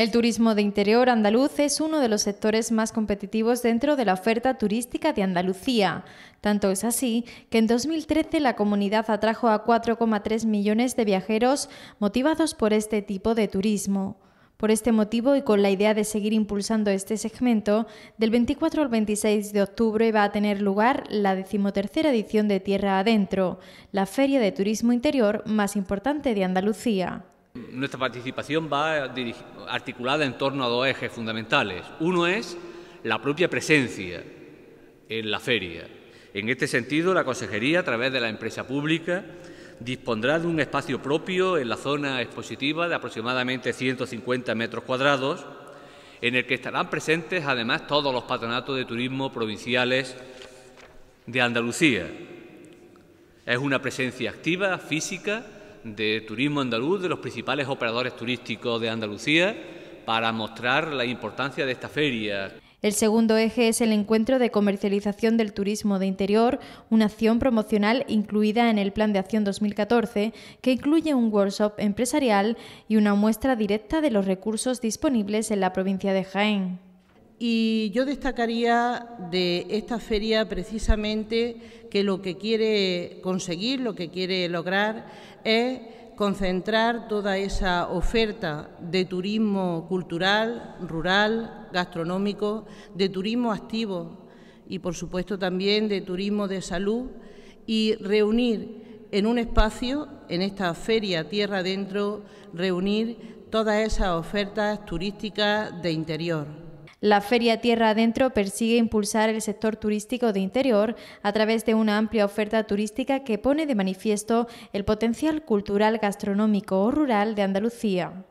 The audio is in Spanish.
El turismo de interior andaluz es uno de los sectores más competitivos dentro de la oferta turística de Andalucía. Tanto es así que en 2013 la comunidad atrajo a 4,3 millones de viajeros motivados por este tipo de turismo. Por este motivo y con la idea de seguir impulsando este segmento, del 24 al 26 de octubre va a tener lugar la decimotercera edición de Tierra Adentro, la feria de turismo interior más importante de Andalucía nuestra participación va articulada en torno a dos ejes fundamentales. Uno es la propia presencia en la feria. En este sentido, la Consejería, a través de la empresa pública, dispondrá de un espacio propio en la zona expositiva de aproximadamente 150 metros cuadrados, en el que estarán presentes además todos los patronatos de turismo provinciales de Andalucía. Es una presencia activa, física, de Turismo Andaluz, de los principales operadores turísticos de Andalucía, para mostrar la importancia de esta feria. El segundo eje es el encuentro de comercialización del turismo de interior, una acción promocional incluida en el Plan de Acción 2014, que incluye un workshop empresarial y una muestra directa de los recursos disponibles en la provincia de Jaén. Y yo destacaría de esta feria precisamente que lo que quiere conseguir, lo que quiere lograr es concentrar toda esa oferta de turismo cultural, rural, gastronómico, de turismo activo y por supuesto también de turismo de salud y reunir en un espacio, en esta feria tierra adentro, reunir todas esas ofertas turísticas de interior. La Feria Tierra Adentro persigue impulsar el sector turístico de interior a través de una amplia oferta turística que pone de manifiesto el potencial cultural, gastronómico o rural de Andalucía.